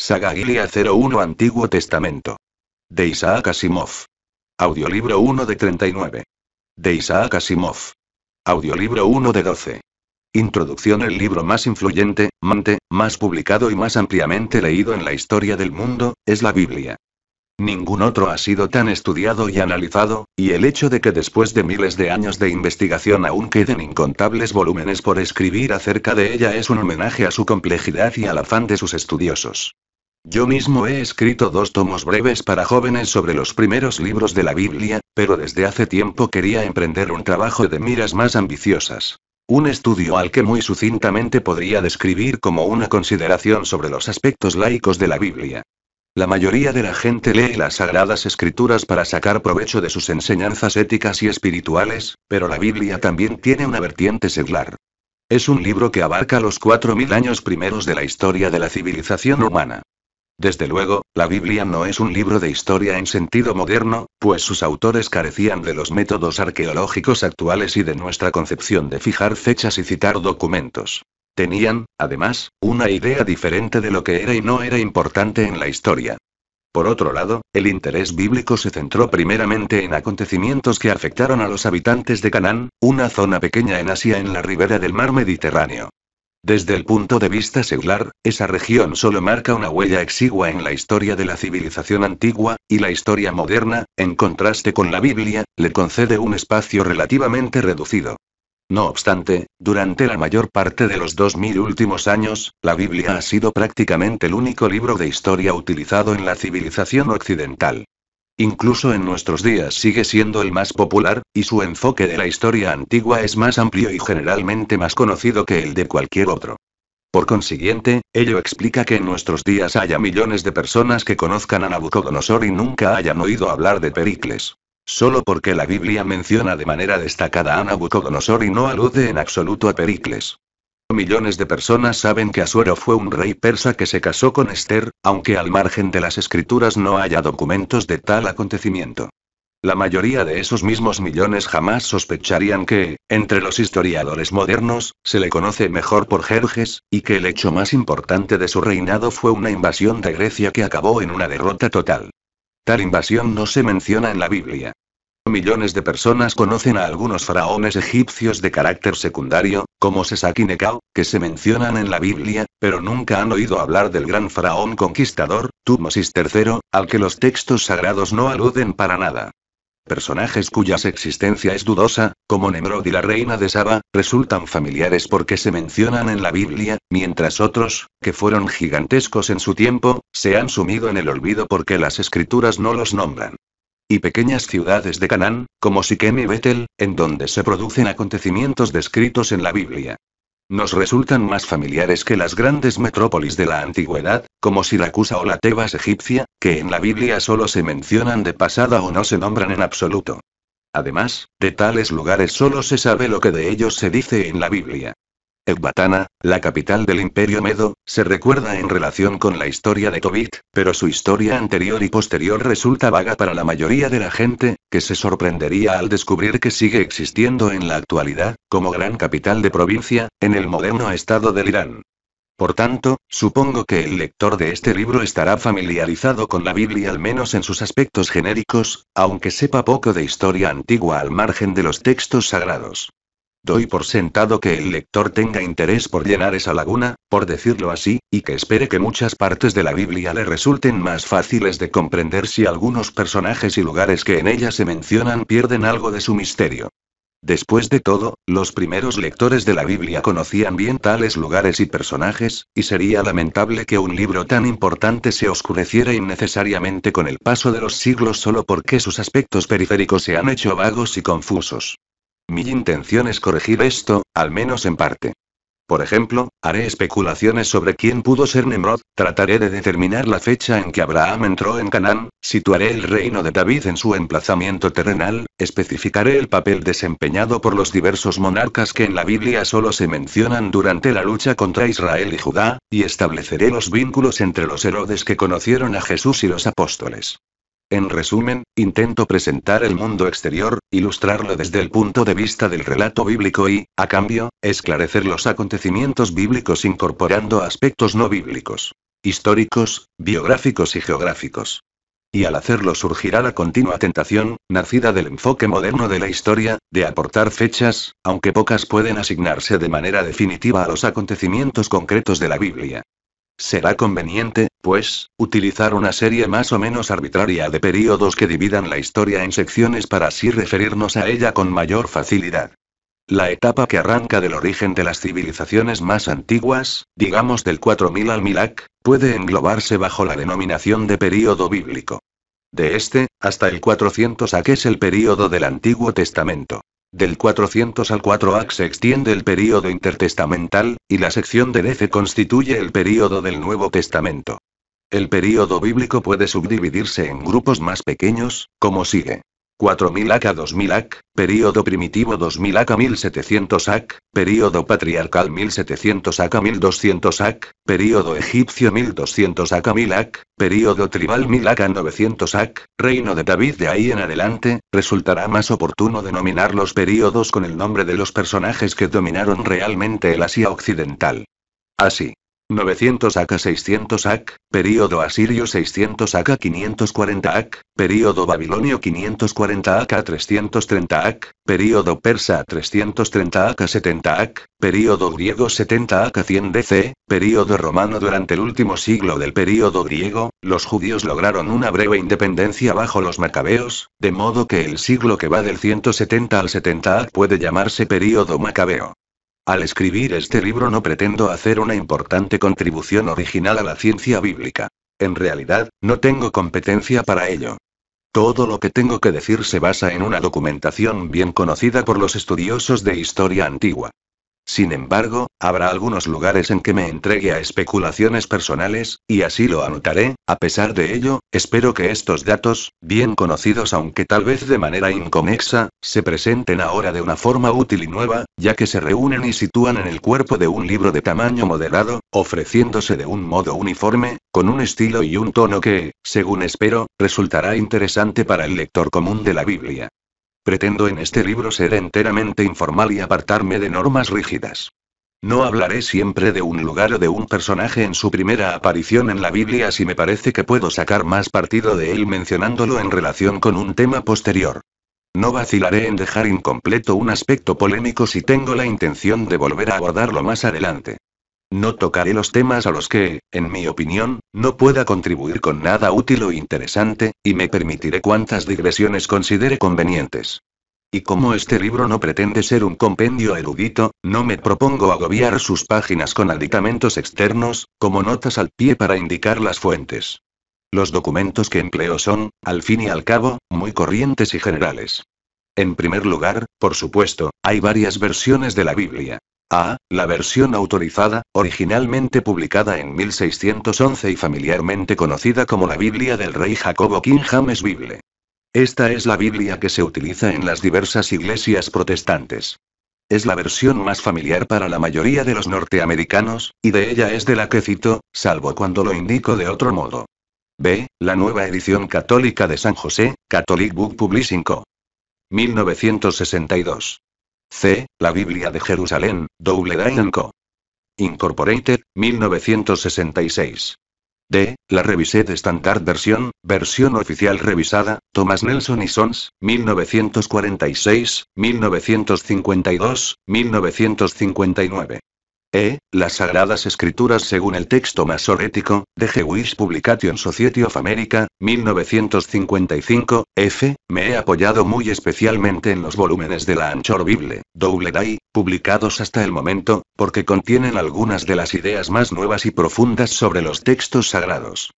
Sagagilia 01 Antiguo Testamento. De Isaac Asimov. Audiolibro 1 de 39. De Isaac Asimov. Audiolibro 1 de 12. Introducción El libro más influyente, mante, más publicado y más ampliamente leído en la historia del mundo, es la Biblia. Ningún otro ha sido tan estudiado y analizado, y el hecho de que después de miles de años de investigación aún queden incontables volúmenes por escribir acerca de ella es un homenaje a su complejidad y al afán de sus estudiosos. Yo mismo he escrito dos tomos breves para jóvenes sobre los primeros libros de la Biblia, pero desde hace tiempo quería emprender un trabajo de miras más ambiciosas. Un estudio al que muy sucintamente podría describir como una consideración sobre los aspectos laicos de la Biblia. La mayoría de la gente lee las sagradas escrituras para sacar provecho de sus enseñanzas éticas y espirituales, pero la Biblia también tiene una vertiente seglar. Es un libro que abarca los 4.000 años primeros de la historia de la civilización humana. Desde luego, la Biblia no es un libro de historia en sentido moderno, pues sus autores carecían de los métodos arqueológicos actuales y de nuestra concepción de fijar fechas y citar documentos. Tenían, además, una idea diferente de lo que era y no era importante en la historia. Por otro lado, el interés bíblico se centró primeramente en acontecimientos que afectaron a los habitantes de Canaán, una zona pequeña en Asia en la ribera del mar Mediterráneo. Desde el punto de vista secular, esa región solo marca una huella exigua en la historia de la civilización antigua, y la historia moderna, en contraste con la Biblia, le concede un espacio relativamente reducido. No obstante, durante la mayor parte de los 2000 últimos años, la Biblia ha sido prácticamente el único libro de historia utilizado en la civilización occidental. Incluso en nuestros días sigue siendo el más popular, y su enfoque de la historia antigua es más amplio y generalmente más conocido que el de cualquier otro. Por consiguiente, ello explica que en nuestros días haya millones de personas que conozcan a Nabucodonosor y nunca hayan oído hablar de Pericles. Solo porque la Biblia menciona de manera destacada a Nabucodonosor y no alude en absoluto a Pericles. Millones de personas saben que Asuero fue un rey persa que se casó con Esther, aunque al margen de las escrituras no haya documentos de tal acontecimiento. La mayoría de esos mismos millones jamás sospecharían que, entre los historiadores modernos, se le conoce mejor por Jerjes, y que el hecho más importante de su reinado fue una invasión de Grecia que acabó en una derrota total. Tal invasión no se menciona en la Biblia. Millones de personas conocen a algunos faraones egipcios de carácter secundario, como Sesaki que se mencionan en la Biblia, pero nunca han oído hablar del gran faraón conquistador, Tutmosis III, al que los textos sagrados no aluden para nada. Personajes cuya existencia es dudosa, como Nemrod y la reina de Saba, resultan familiares porque se mencionan en la Biblia, mientras otros, que fueron gigantescos en su tiempo, se han sumido en el olvido porque las escrituras no los nombran y pequeñas ciudades de Canaán, como Siquem y Betel, en donde se producen acontecimientos descritos en la Biblia. Nos resultan más familiares que las grandes metrópolis de la antigüedad, como Siracusa o la Tebas egipcia, que en la Biblia solo se mencionan de pasada o no se nombran en absoluto. Además, de tales lugares solo se sabe lo que de ellos se dice en la Biblia. Ecbatana, la capital del Imperio Medo, se recuerda en relación con la historia de Tobit, pero su historia anterior y posterior resulta vaga para la mayoría de la gente, que se sorprendería al descubrir que sigue existiendo en la actualidad, como gran capital de provincia, en el moderno estado del Irán. Por tanto, supongo que el lector de este libro estará familiarizado con la Biblia al menos en sus aspectos genéricos, aunque sepa poco de historia antigua al margen de los textos sagrados. Doy por sentado que el lector tenga interés por llenar esa laguna, por decirlo así, y que espere que muchas partes de la Biblia le resulten más fáciles de comprender si algunos personajes y lugares que en ella se mencionan pierden algo de su misterio. Después de todo, los primeros lectores de la Biblia conocían bien tales lugares y personajes, y sería lamentable que un libro tan importante se oscureciera innecesariamente con el paso de los siglos solo porque sus aspectos periféricos se han hecho vagos y confusos. Mi intención es corregir esto, al menos en parte. Por ejemplo, haré especulaciones sobre quién pudo ser Nemrod, trataré de determinar la fecha en que Abraham entró en Canaán, situaré el reino de David en su emplazamiento terrenal, especificaré el papel desempeñado por los diversos monarcas que en la Biblia solo se mencionan durante la lucha contra Israel y Judá, y estableceré los vínculos entre los Herodes que conocieron a Jesús y los apóstoles. En resumen, intento presentar el mundo exterior, ilustrarlo desde el punto de vista del relato bíblico y, a cambio, esclarecer los acontecimientos bíblicos incorporando aspectos no bíblicos, históricos, biográficos y geográficos. Y al hacerlo surgirá la continua tentación, nacida del enfoque moderno de la historia, de aportar fechas, aunque pocas pueden asignarse de manera definitiva a los acontecimientos concretos de la Biblia. Será conveniente, pues, utilizar una serie más o menos arbitraria de períodos que dividan la historia en secciones para así referirnos a ella con mayor facilidad. La etapa que arranca del origen de las civilizaciones más antiguas, digamos del 4000 al Milac, puede englobarse bajo la denominación de período bíblico. De este, hasta el 400 AC es el período del Antiguo Testamento. Del 400 al 4 ax se extiende el período intertestamental, y la sección de constituye el período del Nuevo Testamento. El período bíblico puede subdividirse en grupos más pequeños, como sigue. 4000 AC a 2000 AC, período primitivo 2000 AC a 1700 AC, período patriarcal 1700 AC a 1200 AC, período egipcio 1200 AC a 1000 AC, período tribal 1000 AC a 900 AC, reino de David de ahí en adelante, resultará más oportuno denominar los períodos con el nombre de los personajes que dominaron realmente el Asia Occidental. Así, 900 AK 600 AK, período asirio 600 AK 540 AK, período babilonio 540 AK 330 AK, período persa 330 AK 70 AK, período griego 70 AK 100 DC, período romano durante el último siglo del período griego, los judíos lograron una breve independencia bajo los macabeos, de modo que el siglo que va del 170 al 70 AK puede llamarse período macabeo. Al escribir este libro no pretendo hacer una importante contribución original a la ciencia bíblica. En realidad, no tengo competencia para ello. Todo lo que tengo que decir se basa en una documentación bien conocida por los estudiosos de historia antigua. Sin embargo, habrá algunos lugares en que me entregue a especulaciones personales, y así lo anotaré, a pesar de ello, espero que estos datos, bien conocidos aunque tal vez de manera inconexa, se presenten ahora de una forma útil y nueva, ya que se reúnen y sitúan en el cuerpo de un libro de tamaño moderado, ofreciéndose de un modo uniforme, con un estilo y un tono que, según espero, resultará interesante para el lector común de la Biblia. Pretendo en este libro ser enteramente informal y apartarme de normas rígidas. No hablaré siempre de un lugar o de un personaje en su primera aparición en la Biblia si me parece que puedo sacar más partido de él mencionándolo en relación con un tema posterior. No vacilaré en dejar incompleto un aspecto polémico si tengo la intención de volver a abordarlo más adelante. No tocaré los temas a los que, en mi opinión, no pueda contribuir con nada útil o interesante, y me permitiré cuantas digresiones considere convenientes. Y como este libro no pretende ser un compendio erudito, no me propongo agobiar sus páginas con aditamentos externos, como notas al pie para indicar las fuentes. Los documentos que empleo son, al fin y al cabo, muy corrientes y generales. En primer lugar, por supuesto, hay varias versiones de la Biblia. A, la versión autorizada, originalmente publicada en 1611 y familiarmente conocida como la Biblia del rey Jacobo King James Bible. Esta es la Biblia que se utiliza en las diversas iglesias protestantes. Es la versión más familiar para la mayoría de los norteamericanos, y de ella es de la que cito, salvo cuando lo indico de otro modo. B. La nueva edición católica de San José, Catholic Book Publishing Co. 1962. C. La Biblia de Jerusalén, Doubleday Co. Incorporated, 1966. D. La Revised Standard Versión, versión oficial revisada, Thomas Nelson y Sons, 1946, 1952, 1959. E. Las Sagradas Escrituras según el texto masorético, de Jewish Publication Society of America, 1955, F. Me he apoyado muy especialmente en los volúmenes de la Anchor Bible, Doubleday, publicados hasta el momento, porque contienen algunas de las ideas más nuevas y profundas sobre los textos sagrados.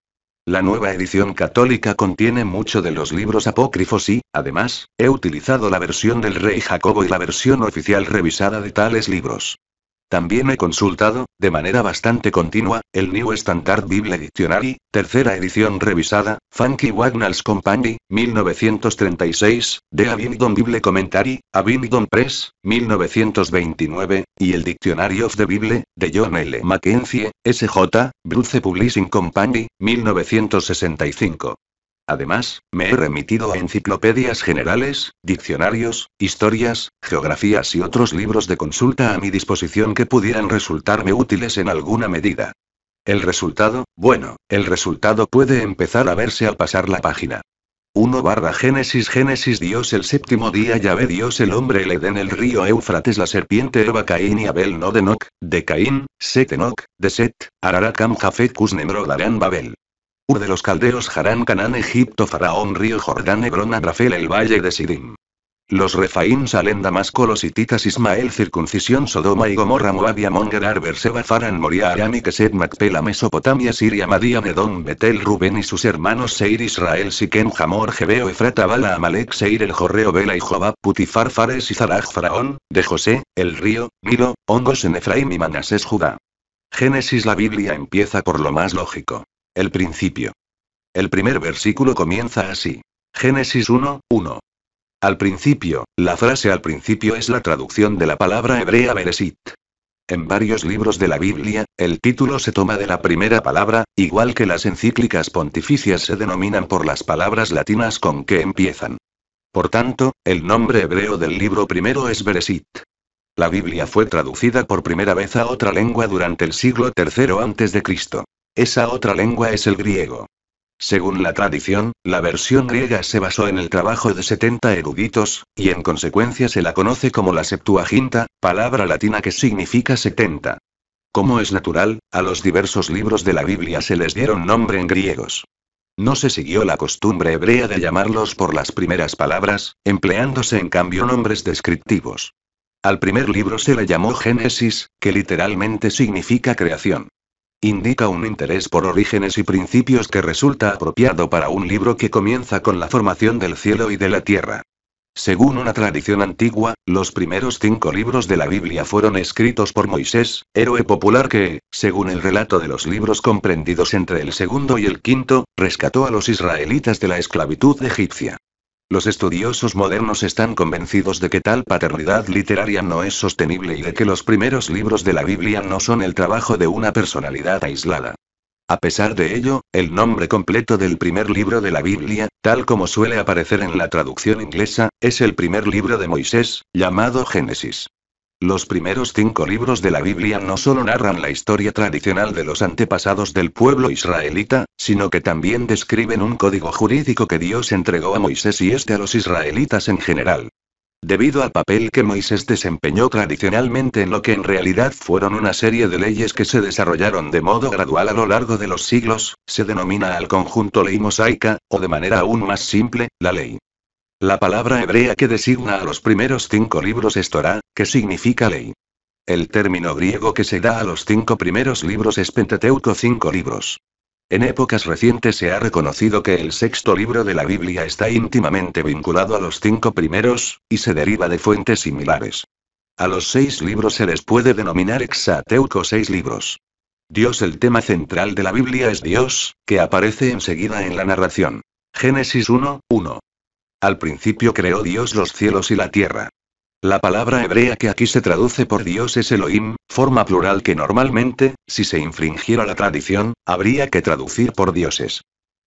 La nueva edición católica contiene mucho de los libros apócrifos y, además, he utilizado la versión del rey Jacobo y la versión oficial revisada de tales libros. También he consultado, de manera bastante continua, el New Standard Bible Dictionary, tercera edición revisada, Funky Wagnalls Company, 1936, The Abingdon Bible Commentary, Abingdon Press, 1929, y el Dictionary of the Bible, de John L. Mackenzie, S.J., Bruce Publishing Company, 1965. Además, me he remitido a enciclopedias generales, diccionarios, historias, geografías y otros libros de consulta a mi disposición que pudieran resultarme útiles en alguna medida. El resultado, bueno, el resultado puede empezar a verse al pasar la página. 1 barra Génesis Génesis Dios el séptimo día ve Dios el hombre el Edén el río Éufrates la serpiente Eva Caín y Abel no de Noc, de Caín, Set Enoch, de Set, Ararakam Jafet Cusnemro Darán Babel de los caldeos Harán Canán Egipto Faraón Río Jordán Hebrón Abrafel, el Valle de Sidim. Los Refaín Salenda Damasco los hititas Ismael circuncisión Sodoma y Gomorra Moabia, Monger Arber, Gerar Farán Moria Aram Kesed Macpela Mesopotamia Siria Madía, Medón, Betel Rubén y sus hermanos Seir Israel Siquén, Jamor Jebeo, Efrata Bala Amalek Seir el Jorreo Bela y Jobab Putifar Fares y Zaraj Faraón, de José, el río, Nilo, Hongos en Efraín y Manasés Judá. Génesis La Biblia empieza por lo más lógico. El principio. El primer versículo comienza así. Génesis 1, 1. Al principio, la frase al principio es la traducción de la palabra hebrea Beresit. En varios libros de la Biblia, el título se toma de la primera palabra, igual que las encíclicas pontificias se denominan por las palabras latinas con que empiezan. Por tanto, el nombre hebreo del libro primero es Beresit. La Biblia fue traducida por primera vez a otra lengua durante el siglo III a.C. Esa otra lengua es el griego. Según la tradición, la versión griega se basó en el trabajo de 70 eruditos, y en consecuencia se la conoce como la Septuaginta, palabra latina que significa 70. Como es natural, a los diversos libros de la Biblia se les dieron nombre en griegos. No se siguió la costumbre hebrea de llamarlos por las primeras palabras, empleándose en cambio nombres descriptivos. Al primer libro se le llamó Génesis, que literalmente significa creación. Indica un interés por orígenes y principios que resulta apropiado para un libro que comienza con la formación del cielo y de la tierra. Según una tradición antigua, los primeros cinco libros de la Biblia fueron escritos por Moisés, héroe popular que, según el relato de los libros comprendidos entre el segundo y el quinto, rescató a los israelitas de la esclavitud egipcia. Los estudiosos modernos están convencidos de que tal paternidad literaria no es sostenible y de que los primeros libros de la Biblia no son el trabajo de una personalidad aislada. A pesar de ello, el nombre completo del primer libro de la Biblia, tal como suele aparecer en la traducción inglesa, es el primer libro de Moisés, llamado Génesis. Los primeros cinco libros de la Biblia no solo narran la historia tradicional de los antepasados del pueblo israelita, sino que también describen un código jurídico que Dios entregó a Moisés y este a los israelitas en general. Debido al papel que Moisés desempeñó tradicionalmente en lo que en realidad fueron una serie de leyes que se desarrollaron de modo gradual a lo largo de los siglos, se denomina al conjunto ley mosaica, o de manera aún más simple, la ley. La palabra hebrea que designa a los primeros cinco libros es Torah, que significa ley. El término griego que se da a los cinco primeros libros es Pentateuco, cinco libros. En épocas recientes se ha reconocido que el sexto libro de la Biblia está íntimamente vinculado a los cinco primeros, y se deriva de fuentes similares. A los seis libros se les puede denominar exateuco seis libros. Dios El tema central de la Biblia es Dios, que aparece enseguida en la narración. Génesis 1, 1. Al principio creó Dios los cielos y la tierra. La palabra hebrea que aquí se traduce por Dios es Elohim, forma plural que normalmente, si se infringiera la tradición, habría que traducir por dioses.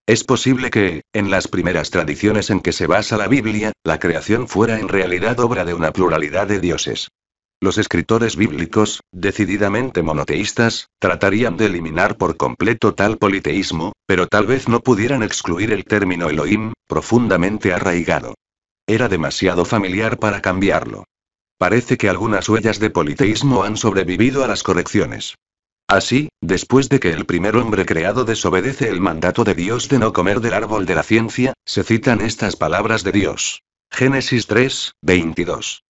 Es posible que, en las primeras tradiciones en que se basa la Biblia, la creación fuera en realidad obra de una pluralidad de dioses los escritores bíblicos, decididamente monoteístas, tratarían de eliminar por completo tal politeísmo, pero tal vez no pudieran excluir el término Elohim, profundamente arraigado. Era demasiado familiar para cambiarlo. Parece que algunas huellas de politeísmo han sobrevivido a las correcciones. Así, después de que el primer hombre creado desobedece el mandato de Dios de no comer del árbol de la ciencia, se citan estas palabras de Dios. Génesis 3, 22.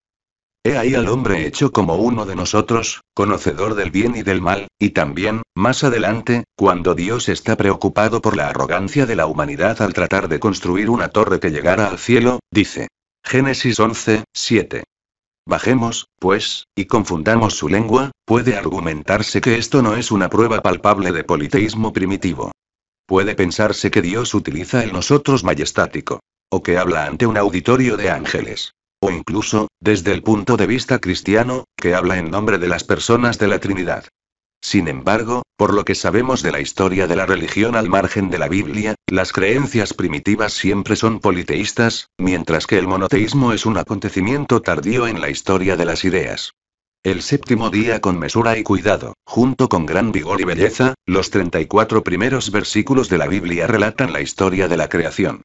He ahí al hombre hecho como uno de nosotros, conocedor del bien y del mal, y también, más adelante, cuando Dios está preocupado por la arrogancia de la humanidad al tratar de construir una torre que llegara al cielo, dice. Génesis 11, 7. Bajemos, pues, y confundamos su lengua, puede argumentarse que esto no es una prueba palpable de politeísmo primitivo. Puede pensarse que Dios utiliza el nosotros majestático. O que habla ante un auditorio de ángeles o incluso, desde el punto de vista cristiano, que habla en nombre de las personas de la Trinidad. Sin embargo, por lo que sabemos de la historia de la religión al margen de la Biblia, las creencias primitivas siempre son politeístas, mientras que el monoteísmo es un acontecimiento tardío en la historia de las ideas. El séptimo día con mesura y cuidado, junto con gran vigor y belleza, los 34 primeros versículos de la Biblia relatan la historia de la creación.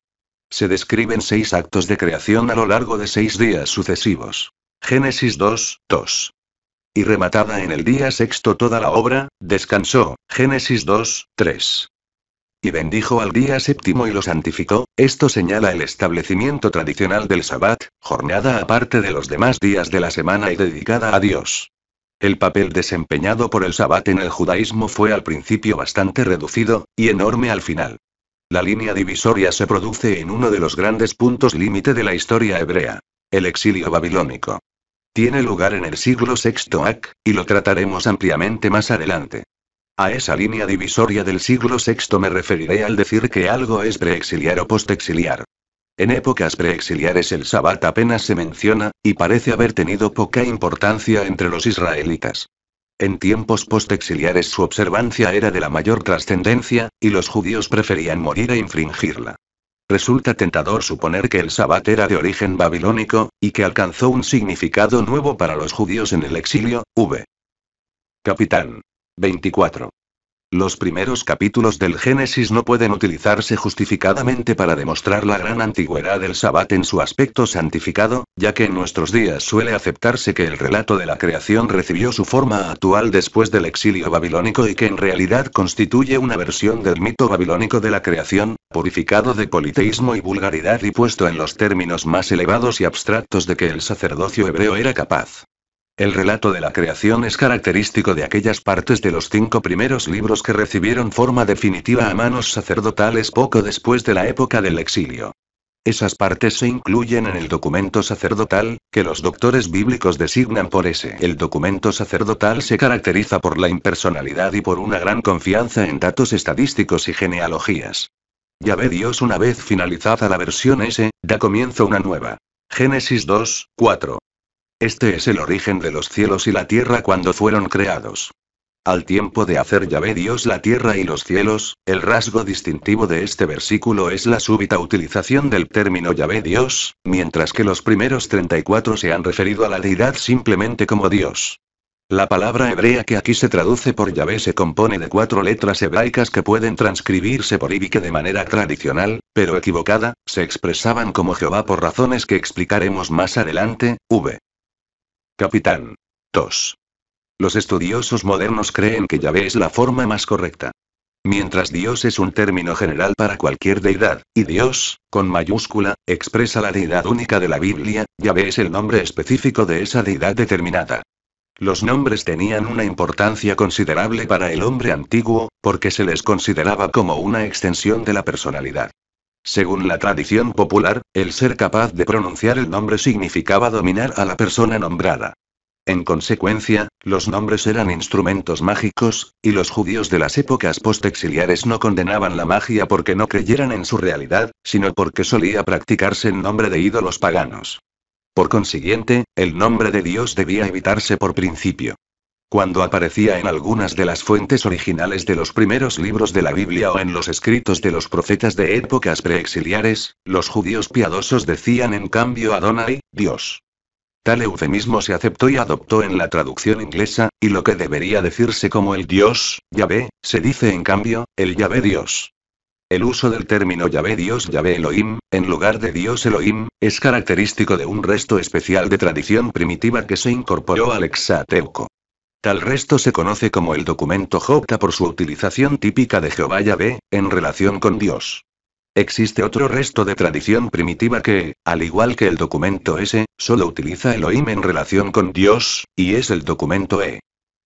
Se describen seis actos de creación a lo largo de seis días sucesivos. Génesis 2, 2. Y rematada en el día sexto toda la obra, descansó. Génesis 2, 3. Y bendijo al día séptimo y lo santificó, esto señala el establecimiento tradicional del Sabbat, jornada aparte de los demás días de la semana y dedicada a Dios. El papel desempeñado por el Sabbat en el judaísmo fue al principio bastante reducido, y enorme al final. La línea divisoria se produce en uno de los grandes puntos límite de la historia hebrea. El exilio babilónico. Tiene lugar en el siglo VI AC, y lo trataremos ampliamente más adelante. A esa línea divisoria del siglo VI me referiré al decir que algo es preexiliar o postexiliar. En épocas preexiliares el sabbat apenas se menciona, y parece haber tenido poca importancia entre los israelitas. En tiempos postexiliares su observancia era de la mayor trascendencia, y los judíos preferían morir a e infringirla. Resulta tentador suponer que el sabbat era de origen babilónico, y que alcanzó un significado nuevo para los judíos en el exilio, v. Capitán. 24. Los primeros capítulos del Génesis no pueden utilizarse justificadamente para demostrar la gran antigüedad del Sabbat en su aspecto santificado, ya que en nuestros días suele aceptarse que el relato de la creación recibió su forma actual después del exilio babilónico y que en realidad constituye una versión del mito babilónico de la creación, purificado de politeísmo y vulgaridad y puesto en los términos más elevados y abstractos de que el sacerdocio hebreo era capaz. El relato de la creación es característico de aquellas partes de los cinco primeros libros que recibieron forma definitiva a manos sacerdotales poco después de la época del exilio. Esas partes se incluyen en el documento sacerdotal, que los doctores bíblicos designan por ese. El documento sacerdotal se caracteriza por la impersonalidad y por una gran confianza en datos estadísticos y genealogías. Ya ve Dios una vez finalizada la versión S, da comienzo una nueva. Génesis 2, 4. Este es el origen de los cielos y la tierra cuando fueron creados. Al tiempo de hacer Yahvé Dios la tierra y los cielos, el rasgo distintivo de este versículo es la súbita utilización del término Yahvé Dios, mientras que los primeros 34 se han referido a la deidad simplemente como Dios. La palabra hebrea que aquí se traduce por Yahvé se compone de cuatro letras hebraicas que pueden transcribirse por Ibi de manera tradicional, pero equivocada, se expresaban como Jehová por razones que explicaremos más adelante, v. Capitán. 2. Los estudiosos modernos creen que Yahvé es la forma más correcta. Mientras Dios es un término general para cualquier deidad, y Dios, con mayúscula, expresa la deidad única de la Biblia, Yahvé es el nombre específico de esa deidad determinada. Los nombres tenían una importancia considerable para el hombre antiguo, porque se les consideraba como una extensión de la personalidad. Según la tradición popular, el ser capaz de pronunciar el nombre significaba dominar a la persona nombrada. En consecuencia, los nombres eran instrumentos mágicos, y los judíos de las épocas postexiliares no condenaban la magia porque no creyeran en su realidad, sino porque solía practicarse en nombre de ídolos paganos. Por consiguiente, el nombre de Dios debía evitarse por principio. Cuando aparecía en algunas de las fuentes originales de los primeros libros de la Biblia o en los escritos de los profetas de épocas preexiliares, los judíos piadosos decían en cambio Adonai, Dios. Tal eufemismo se aceptó y adoptó en la traducción inglesa, y lo que debería decirse como el Dios, Yahvé, se dice en cambio, el Yahvé Dios. El uso del término Yahvé Dios Yahvé Elohim, en lugar de Dios Elohim, es característico de un resto especial de tradición primitiva que se incorporó al exateuco. Tal resto se conoce como el documento J por su utilización típica de Jehová B en relación con Dios. Existe otro resto de tradición primitiva que, al igual que el documento S, solo utiliza Elohim en relación con Dios, y es el documento E.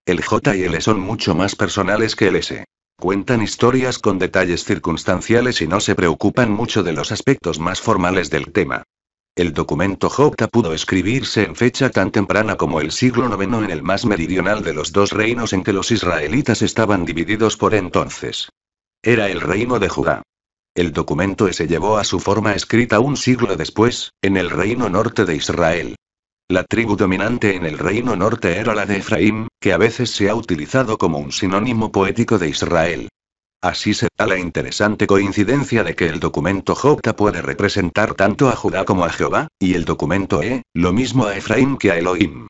El J y el E son mucho más personales que el S. Cuentan historias con detalles circunstanciales y no se preocupan mucho de los aspectos más formales del tema. El documento Jopta pudo escribirse en fecha tan temprana como el siglo IX en el más meridional de los dos reinos en que los israelitas estaban divididos por entonces. Era el reino de Judá. El documento se llevó a su forma escrita un siglo después, en el reino norte de Israel. La tribu dominante en el reino norte era la de Efraín, que a veces se ha utilizado como un sinónimo poético de Israel. Así se da la interesante coincidencia de que el documento J puede representar tanto a Judá como a Jehová, y el documento E, lo mismo a Efraín que a Elohim.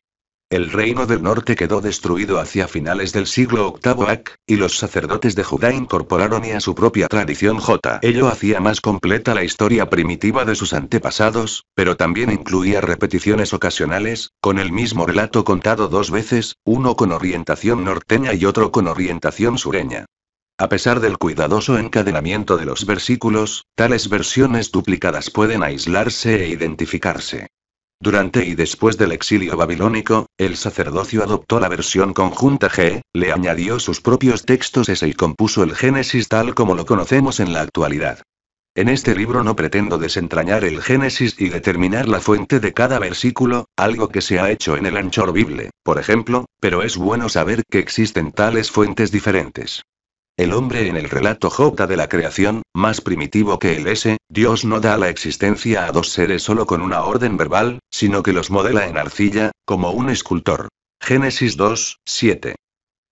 El reino del norte quedó destruido hacia finales del siglo VIII AC, y los sacerdotes de Judá incorporaron y a su propia tradición J. Ello hacía más completa la historia primitiva de sus antepasados, pero también incluía repeticiones ocasionales, con el mismo relato contado dos veces, uno con orientación norteña y otro con orientación sureña. A pesar del cuidadoso encadenamiento de los versículos, tales versiones duplicadas pueden aislarse e identificarse. Durante y después del exilio babilónico, el sacerdocio adoptó la versión conjunta G, le añadió sus propios textos ese y compuso el Génesis tal como lo conocemos en la actualidad. En este libro no pretendo desentrañar el Génesis y determinar la fuente de cada versículo, algo que se ha hecho en el Anchor Bible, por ejemplo, pero es bueno saber que existen tales fuentes diferentes. El hombre en el relato J de la creación, más primitivo que el S, Dios no da la existencia a dos seres solo con una orden verbal, sino que los modela en arcilla, como un escultor. Génesis 2, 7.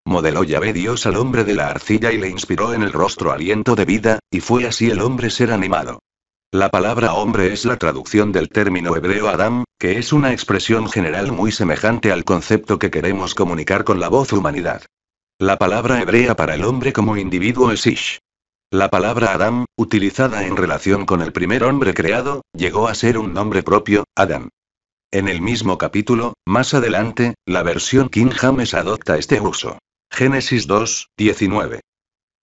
Modeló Yahvé Dios al hombre de la arcilla y le inspiró en el rostro aliento de vida, y fue así el hombre ser animado. La palabra hombre es la traducción del término hebreo Adam, que es una expresión general muy semejante al concepto que queremos comunicar con la voz humanidad. La palabra hebrea para el hombre como individuo es Ish. La palabra Adam, utilizada en relación con el primer hombre creado, llegó a ser un nombre propio, Adam. En el mismo capítulo, más adelante, la versión King James adopta este uso. Génesis 2, 19.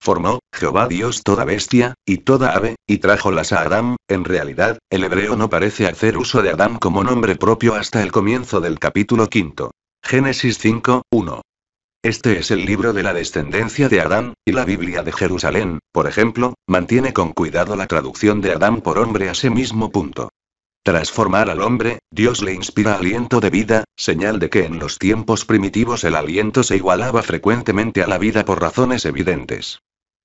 Formó, Jehová Dios toda bestia, y toda ave, y trájolas a Adam, En realidad, el hebreo no parece hacer uso de Adam como nombre propio hasta el comienzo del capítulo quinto. Génesis 5, 1. Este es el libro de la descendencia de Adán, y la Biblia de Jerusalén, por ejemplo, mantiene con cuidado la traducción de Adán por hombre a ese mismo punto. Transformar al hombre, Dios le inspira aliento de vida, señal de que en los tiempos primitivos el aliento se igualaba frecuentemente a la vida por razones evidentes.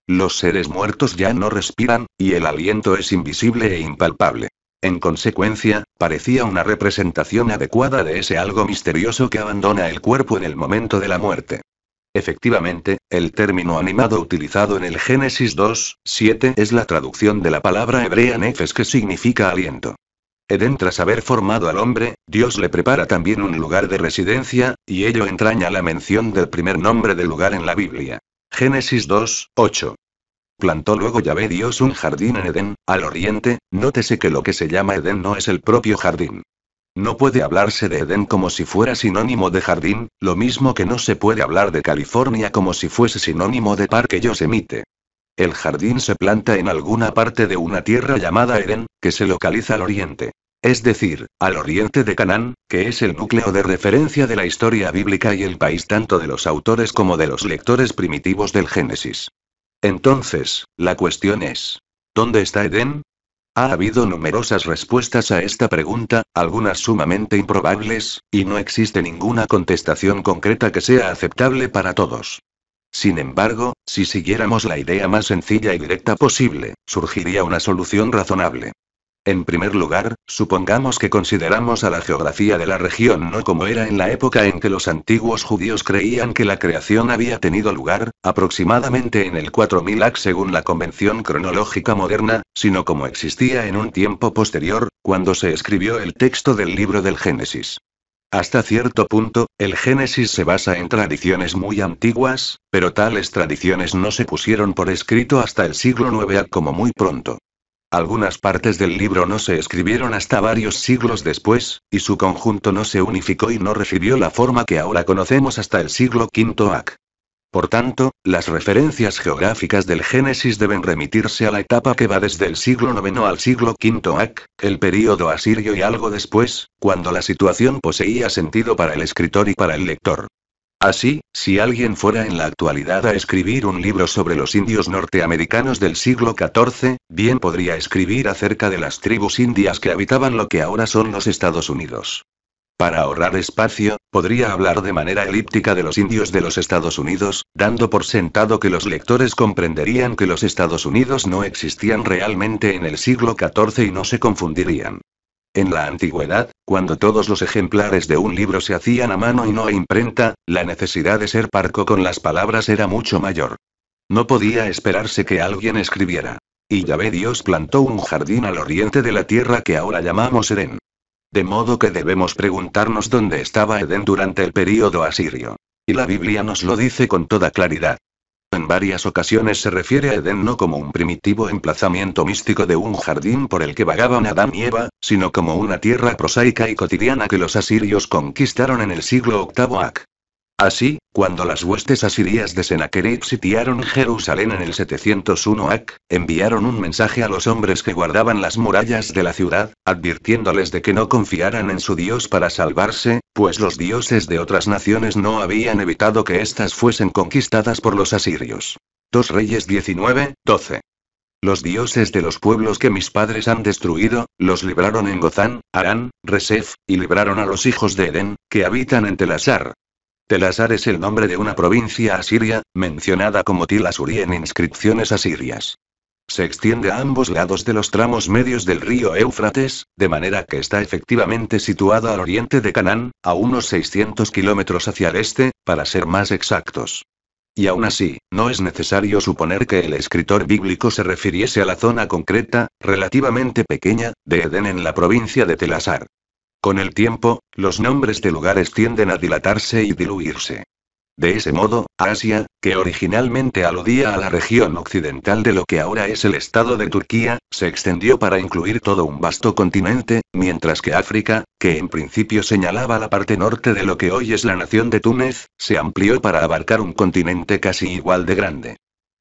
Los seres muertos ya no respiran, y el aliento es invisible e impalpable. En consecuencia, parecía una representación adecuada de ese algo misterioso que abandona el cuerpo en el momento de la muerte. Efectivamente, el término animado utilizado en el Génesis 2, 7 es la traducción de la palabra hebrea nefes que significa aliento. Edén tras haber formado al hombre, Dios le prepara también un lugar de residencia, y ello entraña la mención del primer nombre del lugar en la Biblia. Génesis 2, 8. Plantó luego Yahvé Dios un jardín en Edén, al oriente, nótese que lo que se llama Edén no es el propio jardín. No puede hablarse de Edén como si fuera sinónimo de jardín, lo mismo que no se puede hablar de California como si fuese sinónimo de parque Yosemite. El jardín se planta en alguna parte de una tierra llamada Edén, que se localiza al oriente. Es decir, al oriente de Canaán, que es el núcleo de referencia de la historia bíblica y el país tanto de los autores como de los lectores primitivos del Génesis. Entonces, la cuestión es, ¿dónde está Edén? Ha habido numerosas respuestas a esta pregunta, algunas sumamente improbables, y no existe ninguna contestación concreta que sea aceptable para todos. Sin embargo, si siguiéramos la idea más sencilla y directa posible, surgiría una solución razonable. En primer lugar, supongamos que consideramos a la geografía de la región no como era en la época en que los antiguos judíos creían que la creación había tenido lugar, aproximadamente en el 4000 AC según la convención cronológica moderna, sino como existía en un tiempo posterior, cuando se escribió el texto del libro del Génesis. Hasta cierto punto, el Génesis se basa en tradiciones muy antiguas, pero tales tradiciones no se pusieron por escrito hasta el siglo IX como muy pronto. Algunas partes del libro no se escribieron hasta varios siglos después, y su conjunto no se unificó y no recibió la forma que ahora conocemos hasta el siglo V AC. Por tanto, las referencias geográficas del Génesis deben remitirse a la etapa que va desde el siglo IX al siglo V AC, el período asirio y algo después, cuando la situación poseía sentido para el escritor y para el lector. Así, si alguien fuera en la actualidad a escribir un libro sobre los indios norteamericanos del siglo XIV, bien podría escribir acerca de las tribus indias que habitaban lo que ahora son los Estados Unidos. Para ahorrar espacio, podría hablar de manera elíptica de los indios de los Estados Unidos, dando por sentado que los lectores comprenderían que los Estados Unidos no existían realmente en el siglo XIV y no se confundirían. En la antigüedad, cuando todos los ejemplares de un libro se hacían a mano y no a imprenta, la necesidad de ser parco con las palabras era mucho mayor. No podía esperarse que alguien escribiera. Y Yahvé Dios plantó un jardín al oriente de la tierra que ahora llamamos Edén. De modo que debemos preguntarnos dónde estaba Edén durante el período asirio. Y la Biblia nos lo dice con toda claridad. En varias ocasiones se refiere a Edén no como un primitivo emplazamiento místico de un jardín por el que vagaban Adán y Eva, sino como una tierra prosaica y cotidiana que los asirios conquistaron en el siglo VIII AC. Así, cuando las huestes asirias de Senaquerib sitiaron Jerusalén en el 701 AC, enviaron un mensaje a los hombres que guardaban las murallas de la ciudad, advirtiéndoles de que no confiaran en su dios para salvarse, pues los dioses de otras naciones no habían evitado que éstas fuesen conquistadas por los asirios. 2 Reyes 19, 12. Los dioses de los pueblos que mis padres han destruido, los libraron en Gozán, Arán, Resef, y libraron a los hijos de Edén, que habitan en Telasar, Telasar es el nombre de una provincia asiria, mencionada como Tilasuri en inscripciones asirias. Se extiende a ambos lados de los tramos medios del río Éufrates, de manera que está efectivamente situada al oriente de Canaán, a unos 600 kilómetros hacia el este, para ser más exactos. Y aún así, no es necesario suponer que el escritor bíblico se refiriese a la zona concreta, relativamente pequeña, de Edén en la provincia de Telasar. Con el tiempo, los nombres de lugares tienden a dilatarse y diluirse. De ese modo, Asia, que originalmente aludía a la región occidental de lo que ahora es el estado de Turquía, se extendió para incluir todo un vasto continente, mientras que África, que en principio señalaba la parte norte de lo que hoy es la nación de Túnez, se amplió para abarcar un continente casi igual de grande.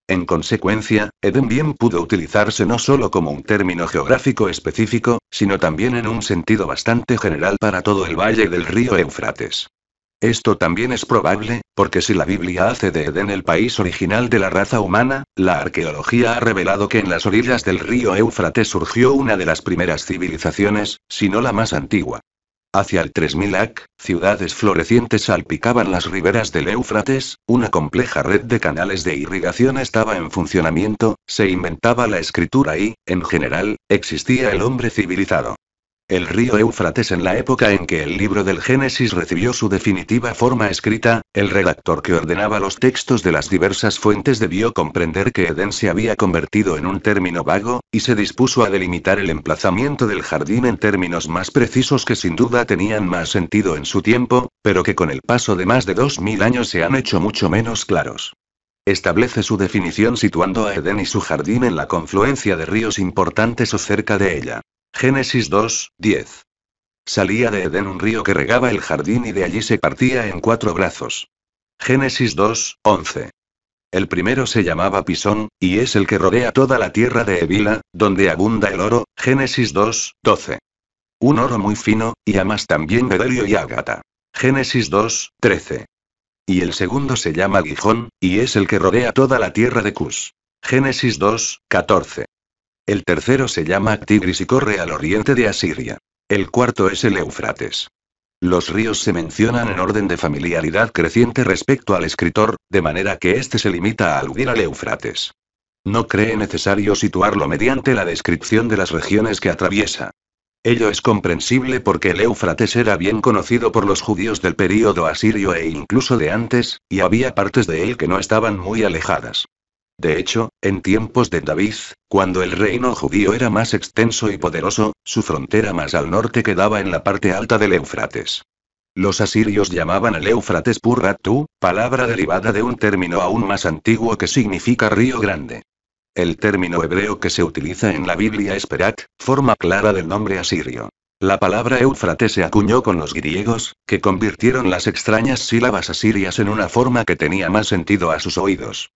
En consecuencia, Edén bien pudo utilizarse no solo como un término geográfico específico, sino también en un sentido bastante general para todo el valle del río Eufrates. Esto también es probable, porque si la Biblia hace de Edén el país original de la raza humana, la arqueología ha revelado que en las orillas del río Éufrates surgió una de las primeras civilizaciones, si no la más antigua. Hacia el 3000 AC, ciudades florecientes salpicaban las riberas del Éufrates, una compleja red de canales de irrigación estaba en funcionamiento, se inventaba la escritura y, en general, existía el hombre civilizado el río Éufrates en la época en que el libro del Génesis recibió su definitiva forma escrita, el redactor que ordenaba los textos de las diversas fuentes debió comprender que Edén se había convertido en un término vago, y se dispuso a delimitar el emplazamiento del jardín en términos más precisos que sin duda tenían más sentido en su tiempo, pero que con el paso de más de dos mil años se han hecho mucho menos claros. Establece su definición situando a Edén y su jardín en la confluencia de ríos importantes o cerca de ella. Génesis 2, 10. Salía de Edén un río que regaba el jardín y de allí se partía en cuatro brazos. Génesis 2, 11. El primero se llamaba Pisón, y es el que rodea toda la tierra de Evila, donde abunda el oro. Génesis 2, 12. Un oro muy fino, y amas también Bedelio y Ágata. Génesis 2, 13. Y el segundo se llama Gijón, y es el que rodea toda la tierra de Cus. Génesis 2, 14. El tercero se llama Tigris y corre al oriente de Asiria. El cuarto es el Eufrates. Los ríos se mencionan en orden de familiaridad creciente respecto al escritor, de manera que éste se limita a aludir al Eufrates. No cree necesario situarlo mediante la descripción de las regiones que atraviesa. Ello es comprensible porque el Éufrates era bien conocido por los judíos del período asirio e incluso de antes, y había partes de él que no estaban muy alejadas. De hecho, en tiempos de David, cuando el reino judío era más extenso y poderoso, su frontera más al norte quedaba en la parte alta del Éufrates. Los asirios llamaban al Éufrates Purratu, palabra derivada de un término aún más antiguo que significa río grande. El término hebreo que se utiliza en la Biblia es Perat, forma clara del nombre asirio. La palabra Éufrates se acuñó con los griegos, que convirtieron las extrañas sílabas asirias en una forma que tenía más sentido a sus oídos.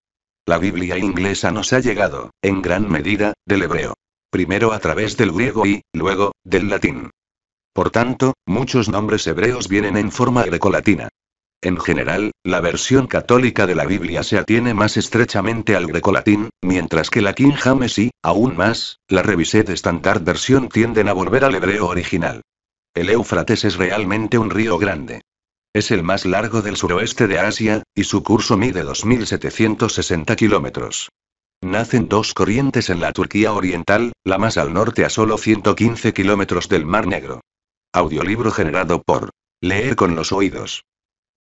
La Biblia inglesa nos ha llegado, en gran medida, del hebreo. Primero a través del griego y, luego, del latín. Por tanto, muchos nombres hebreos vienen en forma grecolatina. En general, la versión católica de la Biblia se atiene más estrechamente al grecolatín, mientras que la King James y, aún más, la Revised Standard versión tienden a volver al hebreo original. El Éufrates es realmente un río grande. Es el más largo del suroeste de Asia, y su curso mide 2.760 kilómetros. Nacen dos corrientes en la Turquía oriental, la más al norte a solo 115 kilómetros del Mar Negro. Audiolibro generado por Leer con los oídos.